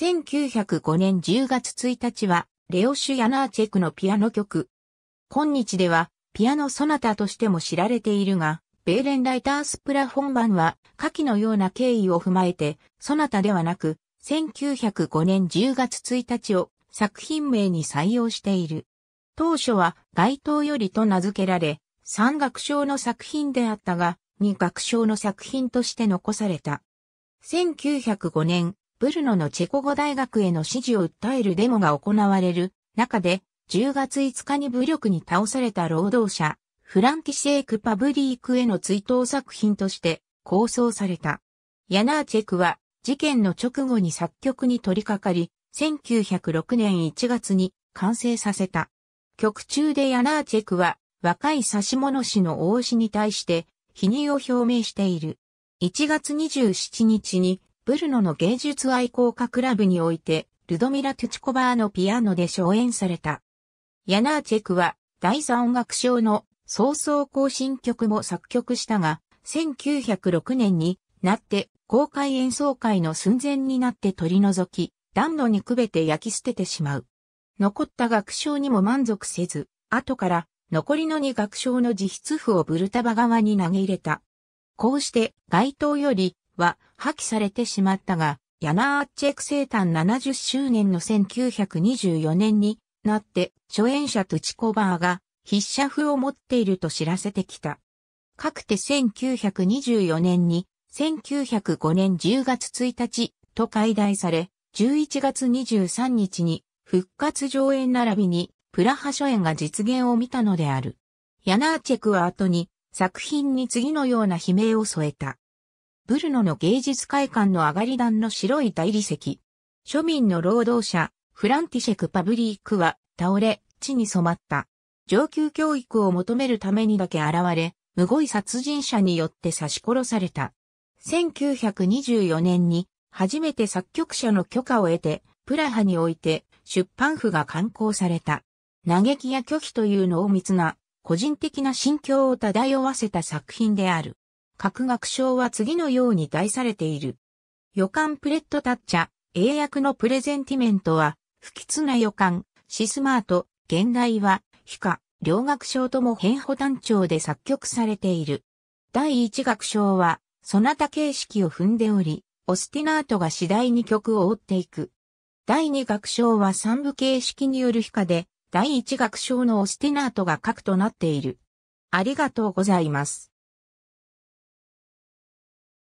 1905年10月1日は、レオシュ・ヤナーチェクのピアノ曲。今日では、ピアノソナタとしても知られているが、ベーレンライタースプラ本番は、下記のような経緯を踏まえて、ソナタではなく、1905年10月1日を作品名に採用している。当初は、街頭よりと名付けられ、三楽章の作品であったが、二楽章の作品として残された。1905年、ブルノのチェコ語大学への支持を訴えるデモが行われる中で、10月5日に武力に倒された労働者、フランキシェーク・パブリークへの追悼作品として構想された。ヤナーチェクは事件の直後に作曲に取り掛かり、1906年1月に完成させた。曲中でヤナーチェクは若い差し物師の王子に対して否認を表明している。1月27日にブルノの芸術愛好家クラブにおいて、ルドミラ・トゥチコバーのピアノで初演された。ヤナーチェクは、第三音楽賞の早々行進曲も作曲したが、1906年になって公開演奏会の寸前になって取り除き、暖炉にくべて焼き捨ててしまう。残った楽章にも満足せず、後から残りの2楽章の自筆譜をブルタバ側に投げ入れた。こうして街頭よりは破棄されてしまったが、ヤナーチェク生誕70周年の1924年になって初演者とチコバーが筆者譜を持っていると知らせてきた。かくて1924年に1905年10月1日と解題され、11月23日に復活上演並びにプラハ初演が実現を見たのである。ヤナーチェクは後に作品に次のような悲鳴を添えた。ブルノの芸術会館の上がり段の白い大理石。庶民の労働者、フランティシェク・パブリークは倒れ、地に染まった。上級教育を求めるためにだけ現れ、むごい殺人者によって刺し殺された。1924年に初めて作曲者の許可を得て、プラハにおいて出版譜が刊行された。嘆きや拒否という濃密な個人的な心境を漂わせた作品である。各学章は次のように題されている。予感プレットタッチャ、英訳のプレゼンティメントは、不吉な予感、シスマート、現代は、ヒカ、両学章とも変補単調で作曲されている。第一楽章は、そなた形式を踏んでおり、オスティナートが次第に曲を追っていく。第二楽章は三部形式によるヒカで、第一楽章のオスティナートが核となっている。ありがとうございます。